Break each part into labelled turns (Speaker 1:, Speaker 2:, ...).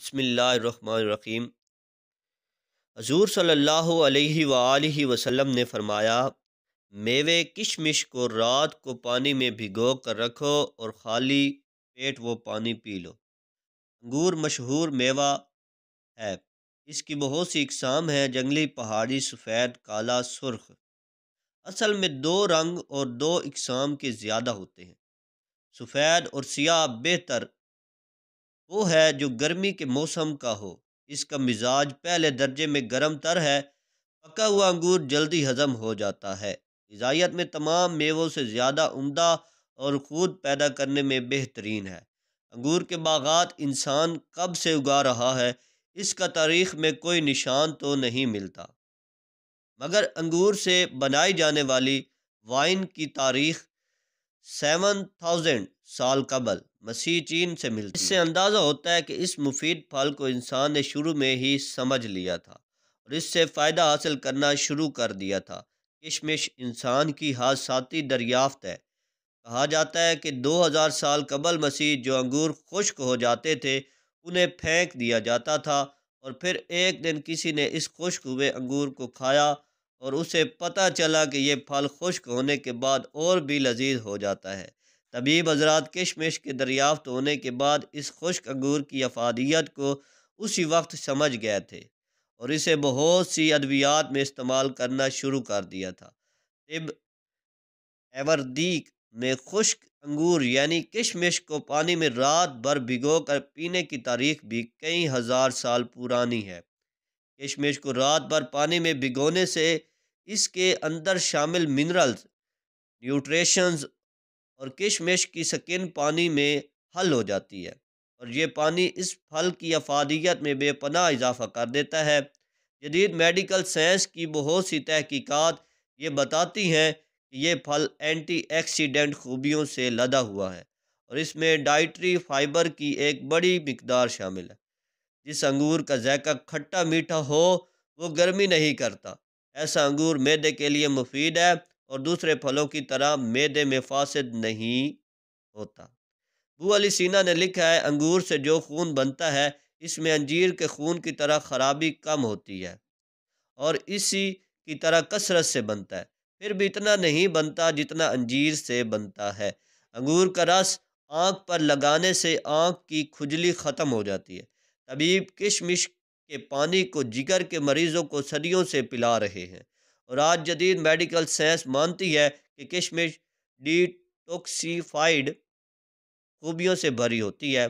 Speaker 1: बसमीम हजूर सल्ला अलैहि अलैहि वसल्लम ने फरमाया मेवे किशमिश को रात को पानी में भिगो कर रखो और खाली पेट वो पानी पी लो अंगूर मशहूर मेवा है इसकी बहुत सी इकसाम है जंगली पहाड़ी सफ़ेद काला सुर्ख असल में दो रंग और दो इकसाम के ज़्यादा होते हैं सफ़ेद और सियाह बेहतर वो है जो गर्मी के मौसम का हो इसका मिजाज पहले दर्जे में गर्म तर है पका हुआ अंगूर जल्दी हजम हो जाता है गजाइत में तमाम मेवों से ज़्यादा उम्दा और खुद पैदा करने में बेहतरीन है अंगूर के बागात इंसान कब से उगा रहा है इसका तारीख में कोई निशान तो नहीं मिलता मगर अंगूर से बनाई जाने वाली वाइन की तारीख सेवन थाउजेंड साल कबल मसीह चीन से मिलती इससे अंदाज़ा होता है कि इस मुफीद फल को इंसान ने शुरू में ही समझ लिया था और इससे फ़ायदा हासिल करना शुरू कर दिया था किशमिश इंसान की हादसाती दरियाफ्त है कहा जाता है कि 2000 साल कबल मसीह जो अंगूर खुश्क हो जाते थे उन्हें फेंक दिया जाता था और फिर एक दिन किसी ने इस खुश्क हुए अंगूर को खाया और उसे पता चला कि यह फल खुश्क होने के बाद और भी लजीज हो जाता है तबीब हजरात किशमिश के दरियाफ्त होने के बाद इस खुश्क अंगूर की अफादियत को उसी वक्त समझ गए थे और इसे बहुत सी अद्वियात में इस्तेमाल करना शुरू कर दिया था तिब एवरदीक में खुश्क अंगूर यानी किशमिश को पानी में रात भर भिगो कर पीने की तारीख भी कई हज़ार साल पुरानी है किशमिश को रात भर पानी में भिगोने से इसके अंदर शामिल मिनरल्स न्यूट्रेशंस और किशमिश की स्किन पानी में हल हो जाती है और ये पानी इस फल की अफादियत में बेपना इजाफा कर देता है जदीद मेडिकल साइंस की बहुत सी तहकीकात ये बताती हैं कि ये फल एंटी एक्सीडेंट खूबियों से लदा हुआ है और इसमें डाइट्री फाइबर की एक बड़ी मकदार शामिल है जिस अंगूर का जायका खट्टा मीठा हो वो गर्मी नहीं करता ऐसा अंगूर मैदे के लिए मुफीद है और दूसरे फलों की तरह मैदे में फासद नहीं होता बू अली सीना ने लिखा है अंगूर से जो खून बनता है इसमें अंजीर के खून की तरह खराबी कम होती है और इसी की तरह कसरत से बनता है फिर भी इतना नहीं बनता जितना अंजीर से बनता है अंगूर का रस आँख पर लगाने से आँख की खुजली ख़त्म हो जाती है तबीब किशमिश के पानी को जिगर के मरीज़ों को सदियों से पिला रहे हैं और आज जदीद मेडिकल साइंस मानती है कि किशमिश डिटोक्सीफाइड खूबियों से भरी होती है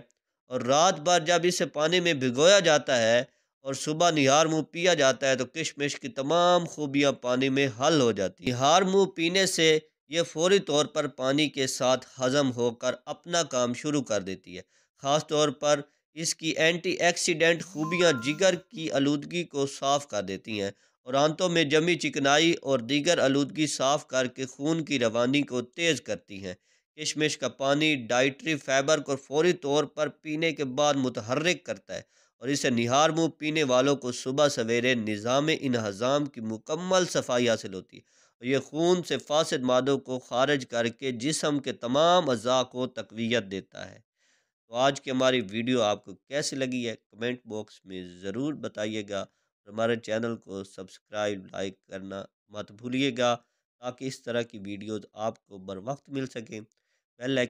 Speaker 1: और रात भर जब इसे पानी में भिगोया जाता है और सुबह निहार मुँह पिया जाता है तो किशमिश की तमाम खूबियाँ पानी में हल हो जाती हैं निहार मुँह पीने से ये फौरी तौर पर पानी के साथ हज़म होकर अपना काम शुरू कर देती है ख़ास तौर पर इसकी एंटी एक्सीडेंट खूबियाँ जिगर की आलूदगी को साफ कर देती हैं और आंतों में जमी चिकनाई और दीगर आलूदगी साफ करके खून की रवानी को तेज़ करती हैं किशमिश का पानी डाइट्री फाइबर को फौरी तौर पर पीने के बाद मुतहरक करता है और इसे निहार मुँह पीने वालों को सुबह सवेरे निज़ाम इनहज़ाम की मुकम्मल सफाई हासिल होती है ये खून से फासद मादों को खारिज करके जिसम के तमाम अज़ा को तकवीत देता है तो आज की हमारी वीडियो आपको कैसी लगी है कमेंट बॉक्स में ज़रूर बताइएगा और हमारे चैनल को सब्सक्राइब लाइक करना मत भूलिएगा ताकि इस तरह की वीडियोज़ आपको बर वक्त मिल सकें बेल